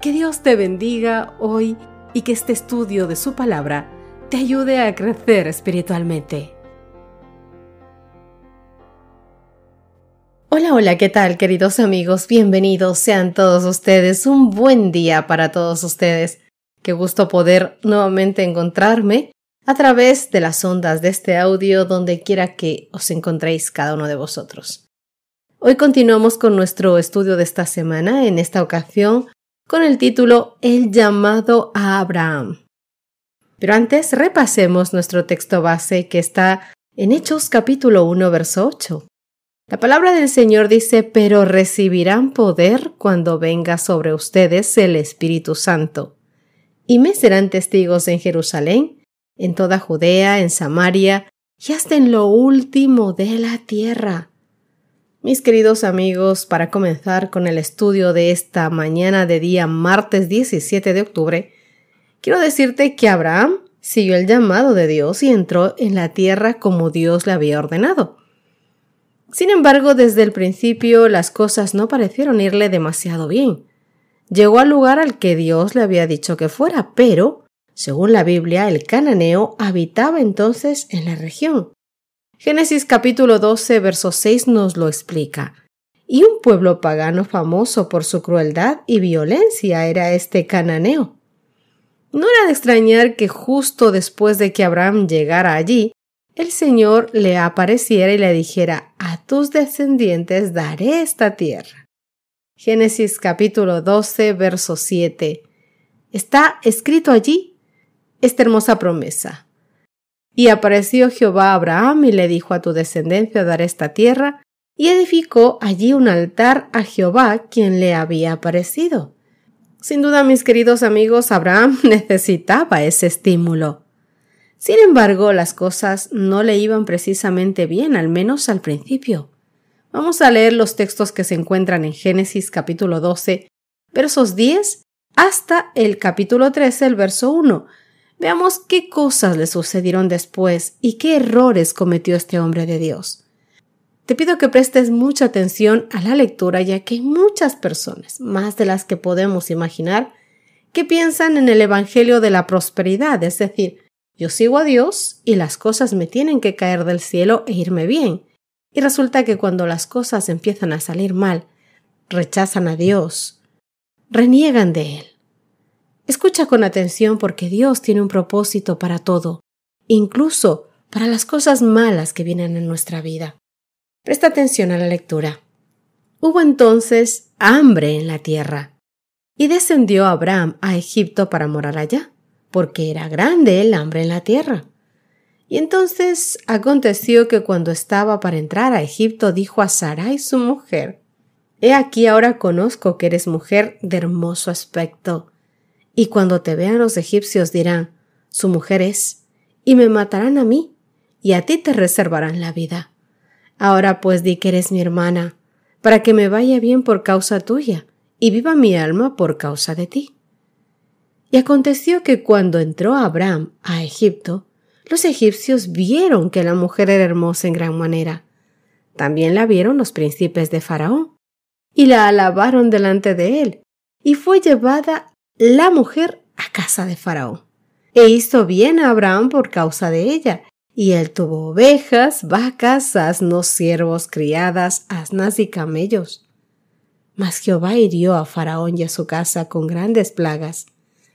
Que Dios te bendiga hoy y que este estudio de su palabra te ayude a crecer espiritualmente. Hola, hola, ¿qué tal queridos amigos? Bienvenidos sean todos ustedes. Un buen día para todos ustedes. Qué gusto poder nuevamente encontrarme a través de las ondas de este audio donde quiera que os encontréis cada uno de vosotros. Hoy continuamos con nuestro estudio de esta semana. En esta ocasión con el título El llamado a Abraham. Pero antes repasemos nuestro texto base que está en Hechos capítulo 1, verso 8. La palabra del Señor dice, pero recibirán poder cuando venga sobre ustedes el Espíritu Santo, y me serán testigos en Jerusalén, en toda Judea, en Samaria, y hasta en lo último de la tierra. Mis queridos amigos, para comenzar con el estudio de esta mañana de día martes 17 de octubre, quiero decirte que Abraham siguió el llamado de Dios y entró en la tierra como Dios le había ordenado. Sin embargo, desde el principio las cosas no parecieron irle demasiado bien. Llegó al lugar al que Dios le había dicho que fuera, pero, según la Biblia, el cananeo habitaba entonces en la región. Génesis capítulo 12, verso 6 nos lo explica. Y un pueblo pagano famoso por su crueldad y violencia era este cananeo. No era de extrañar que justo después de que Abraham llegara allí, el Señor le apareciera y le dijera, a tus descendientes daré esta tierra. Génesis capítulo 12, verso 7. Está escrito allí esta hermosa promesa. Y apareció Jehová a Abraham y le dijo a tu descendencia dar esta tierra, y edificó allí un altar a Jehová quien le había aparecido. Sin duda, mis queridos amigos, Abraham necesitaba ese estímulo. Sin embargo, las cosas no le iban precisamente bien, al menos al principio. Vamos a leer los textos que se encuentran en Génesis capítulo 12, versos 10 hasta el capítulo 13, el verso 1, Veamos qué cosas le sucedieron después y qué errores cometió este hombre de Dios. Te pido que prestes mucha atención a la lectura, ya que hay muchas personas, más de las que podemos imaginar, que piensan en el Evangelio de la Prosperidad, es decir, yo sigo a Dios y las cosas me tienen que caer del cielo e irme bien. Y resulta que cuando las cosas empiezan a salir mal, rechazan a Dios, reniegan de Él, Escucha con atención porque Dios tiene un propósito para todo, incluso para las cosas malas que vienen en nuestra vida. Presta atención a la lectura. Hubo entonces hambre en la tierra, y descendió Abraham a Egipto para morar allá, porque era grande el hambre en la tierra. Y entonces aconteció que cuando estaba para entrar a Egipto dijo a Sarai su mujer, He aquí ahora conozco que eres mujer de hermoso aspecto, y cuando te vean los egipcios dirán, su mujer es, y me matarán a mí, y a ti te reservarán la vida. Ahora pues di que eres mi hermana, para que me vaya bien por causa tuya, y viva mi alma por causa de ti. Y aconteció que cuando entró Abraham a Egipto, los egipcios vieron que la mujer era hermosa en gran manera. También la vieron los príncipes de Faraón, y la alabaron delante de él, y fue llevada la mujer a casa de Faraón. E hizo bien a Abraham por causa de ella, y él tuvo ovejas, vacas, asnos, siervos, criadas, asnas y camellos. Mas Jehová hirió a Faraón y a su casa con grandes plagas,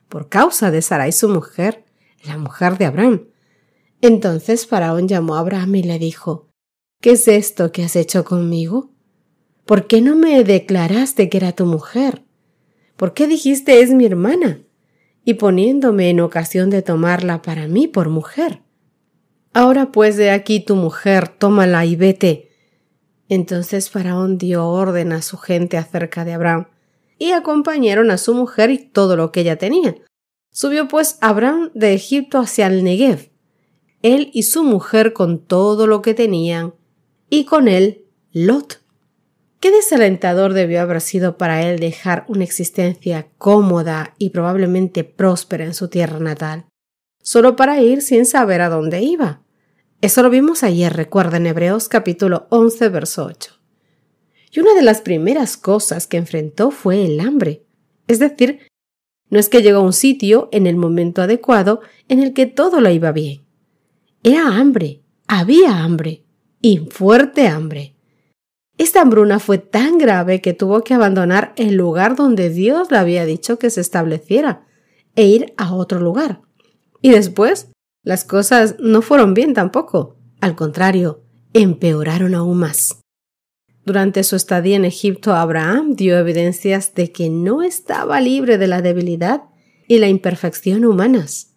por causa de Sarai su mujer, la mujer de Abraham. Entonces Faraón llamó a Abraham y le dijo, ¿Qué es esto que has hecho conmigo? ¿Por qué no me declaraste que era tu mujer? ¿Por qué dijiste es mi hermana? y poniéndome en ocasión de tomarla para mí por mujer. Ahora pues de aquí tu mujer, tómala y vete. Entonces Faraón dio orden a su gente acerca de Abraham, y acompañaron a su mujer y todo lo que ella tenía. Subió pues Abraham de Egipto hacia el Negev, él y su mujer con todo lo que tenían, y con él Lot Qué desalentador debió haber sido para él dejar una existencia cómoda y probablemente próspera en su tierra natal, solo para ir sin saber a dónde iba. Eso lo vimos ayer, en Hebreos capítulo 11, verso 8. Y una de las primeras cosas que enfrentó fue el hambre. Es decir, no es que llegó a un sitio en el momento adecuado en el que todo lo iba bien. Era hambre, había hambre, y fuerte hambre. Esta hambruna fue tan grave que tuvo que abandonar el lugar donde Dios le había dicho que se estableciera e ir a otro lugar. Y después, las cosas no fueron bien tampoco. Al contrario, empeoraron aún más. Durante su estadía en Egipto, Abraham dio evidencias de que no estaba libre de la debilidad y la imperfección humanas.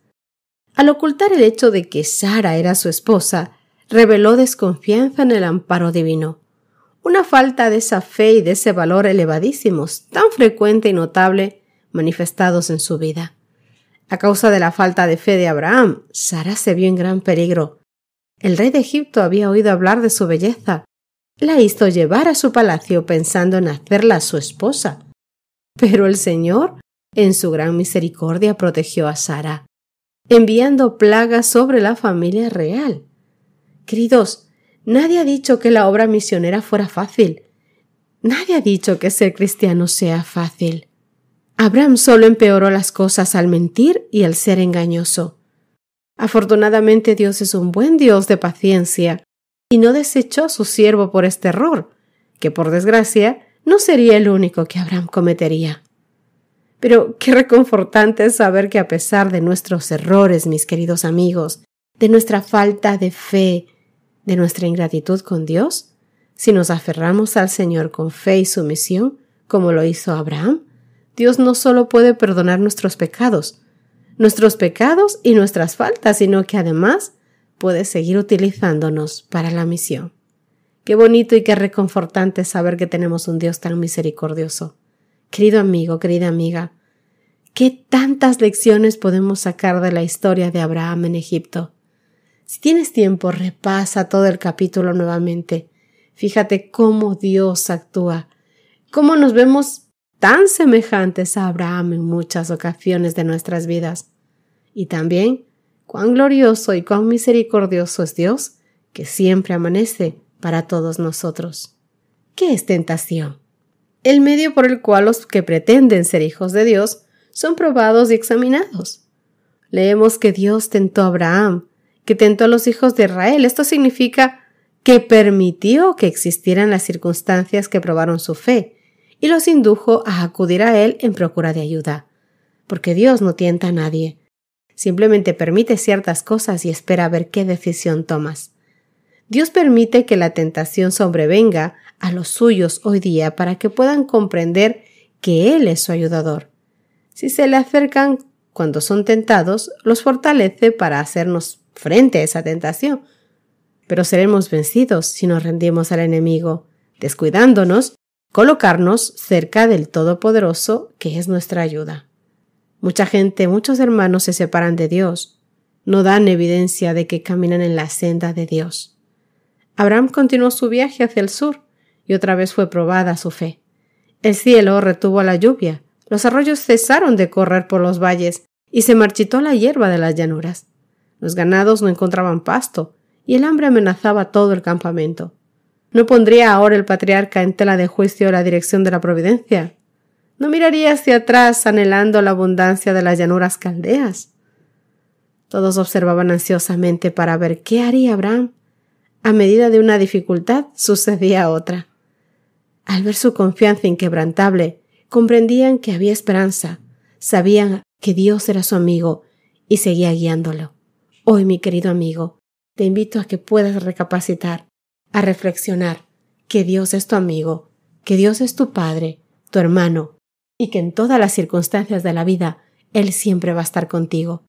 Al ocultar el hecho de que Sara era su esposa, reveló desconfianza en el amparo divino una falta de esa fe y de ese valor elevadísimos, tan frecuente y notable, manifestados en su vida. A causa de la falta de fe de Abraham, Sara se vio en gran peligro. El rey de Egipto había oído hablar de su belleza. La hizo llevar a su palacio pensando en hacerla su esposa. Pero el Señor, en su gran misericordia, protegió a Sara, enviando plagas sobre la familia real. Queridos, Nadie ha dicho que la obra misionera fuera fácil. Nadie ha dicho que ser cristiano sea fácil. Abraham solo empeoró las cosas al mentir y al ser engañoso. Afortunadamente Dios es un buen Dios de paciencia, y no desechó a su siervo por este error, que por desgracia no sería el único que Abraham cometería. Pero qué reconfortante es saber que a pesar de nuestros errores, mis queridos amigos, de nuestra falta de fe, de nuestra ingratitud con Dios si nos aferramos al Señor con fe y sumisión, como lo hizo Abraham, Dios no solo puede perdonar nuestros pecados, nuestros pecados y nuestras faltas, sino que además puede seguir utilizándonos para la misión. Qué bonito y qué reconfortante saber que tenemos un Dios tan misericordioso. Querido amigo, querida amiga, ¿qué tantas lecciones podemos sacar de la historia de Abraham en Egipto? Si tienes tiempo, repasa todo el capítulo nuevamente. Fíjate cómo Dios actúa, cómo nos vemos tan semejantes a Abraham en muchas ocasiones de nuestras vidas. Y también cuán glorioso y cuán misericordioso es Dios, que siempre amanece para todos nosotros. ¿Qué es tentación? El medio por el cual los que pretenden ser hijos de Dios son probados y examinados. Leemos que Dios tentó a Abraham que tentó a los hijos de Israel. Esto significa que permitió que existieran las circunstancias que probaron su fe y los indujo a acudir a Él en procura de ayuda. Porque Dios no tienta a nadie. Simplemente permite ciertas cosas y espera a ver qué decisión tomas. Dios permite que la tentación sobrevenga a los suyos hoy día para que puedan comprender que Él es su ayudador. Si se le acercan cuando son tentados, los fortalece para hacernos frente a esa tentación. Pero seremos vencidos si nos rendimos al enemigo, descuidándonos, colocarnos cerca del Todopoderoso, que es nuestra ayuda. Mucha gente, muchos hermanos se separan de Dios, no dan evidencia de que caminan en la senda de Dios. Abraham continuó su viaje hacia el sur, y otra vez fue probada su fe. El cielo retuvo la lluvia, los arroyos cesaron de correr por los valles, y se marchitó la hierba de las llanuras. Los ganados no encontraban pasto, y el hambre amenazaba todo el campamento. ¿No pondría ahora el patriarca en tela de juicio la dirección de la providencia? ¿No miraría hacia atrás anhelando la abundancia de las llanuras caldeas? Todos observaban ansiosamente para ver qué haría Abraham. A medida de una dificultad sucedía otra. Al ver su confianza inquebrantable, comprendían que había esperanza, sabían que Dios era su amigo y seguía guiándolo. Hoy, mi querido amigo, te invito a que puedas recapacitar, a reflexionar que Dios es tu amigo, que Dios es tu Padre, tu hermano, y que en todas las circunstancias de la vida Él siempre va a estar contigo,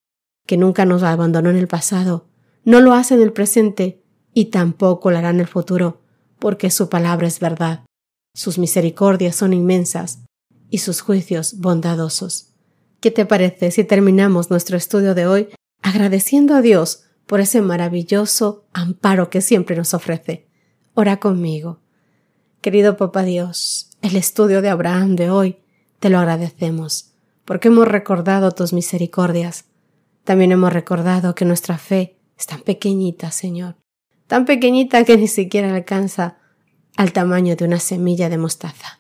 que nunca nos abandonó en el pasado, no lo hace en el presente y tampoco lo hará en el futuro, porque su palabra es verdad, sus misericordias son inmensas y sus juicios bondadosos. ¿Qué te parece si terminamos nuestro estudio de hoy agradeciendo a Dios por ese maravilloso amparo que siempre nos ofrece. Ora conmigo. Querido Papa Dios, el estudio de Abraham de hoy te lo agradecemos, porque hemos recordado tus misericordias. También hemos recordado que nuestra fe es tan pequeñita, Señor, tan pequeñita que ni siquiera alcanza al tamaño de una semilla de mostaza.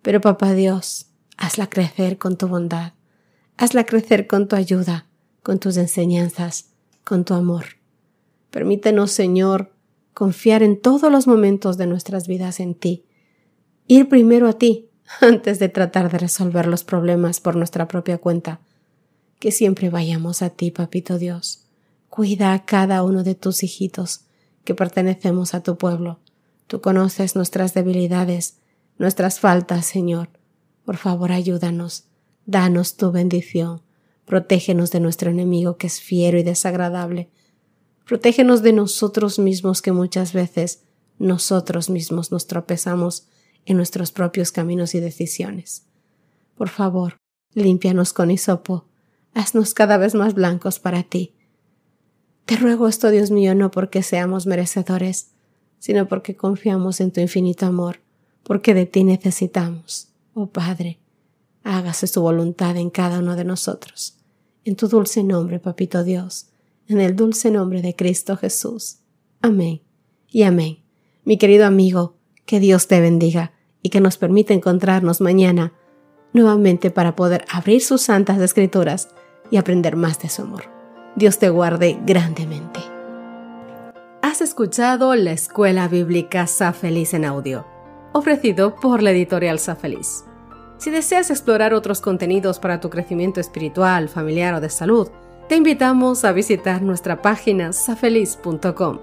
Pero Papá Dios, hazla crecer con tu bondad, hazla crecer con tu ayuda, con tus enseñanzas, con tu amor. Permítenos, Señor, confiar en todos los momentos de nuestras vidas en ti. Ir primero a ti antes de tratar de resolver los problemas por nuestra propia cuenta. Que siempre vayamos a ti, Papito Dios. Cuida a cada uno de tus hijitos que pertenecemos a tu pueblo. Tú conoces nuestras debilidades, nuestras faltas, Señor. Por favor, ayúdanos. Danos tu bendición. Protégenos de nuestro enemigo que es fiero y desagradable. Protégenos de nosotros mismos que muchas veces nosotros mismos nos tropezamos en nuestros propios caminos y decisiones. Por favor, límpianos con hisopo, haznos cada vez más blancos para ti. Te ruego esto, Dios mío, no porque seamos merecedores, sino porque confiamos en tu infinito amor, porque de ti necesitamos, oh Padre hágase su voluntad en cada uno de nosotros. En tu dulce nombre, Papito Dios, en el dulce nombre de Cristo Jesús. Amén y amén. Mi querido amigo, que Dios te bendiga y que nos permita encontrarnos mañana nuevamente para poder abrir sus santas escrituras y aprender más de su amor. Dios te guarde grandemente. Has escuchado la Escuela Bíblica Sa en audio, ofrecido por la editorial Sa si deseas explorar otros contenidos para tu crecimiento espiritual, familiar o de salud, te invitamos a visitar nuestra página safeliz.com.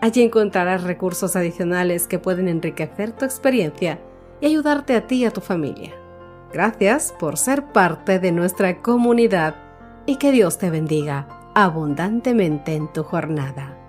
Allí encontrarás recursos adicionales que pueden enriquecer tu experiencia y ayudarte a ti y a tu familia. Gracias por ser parte de nuestra comunidad y que Dios te bendiga abundantemente en tu jornada.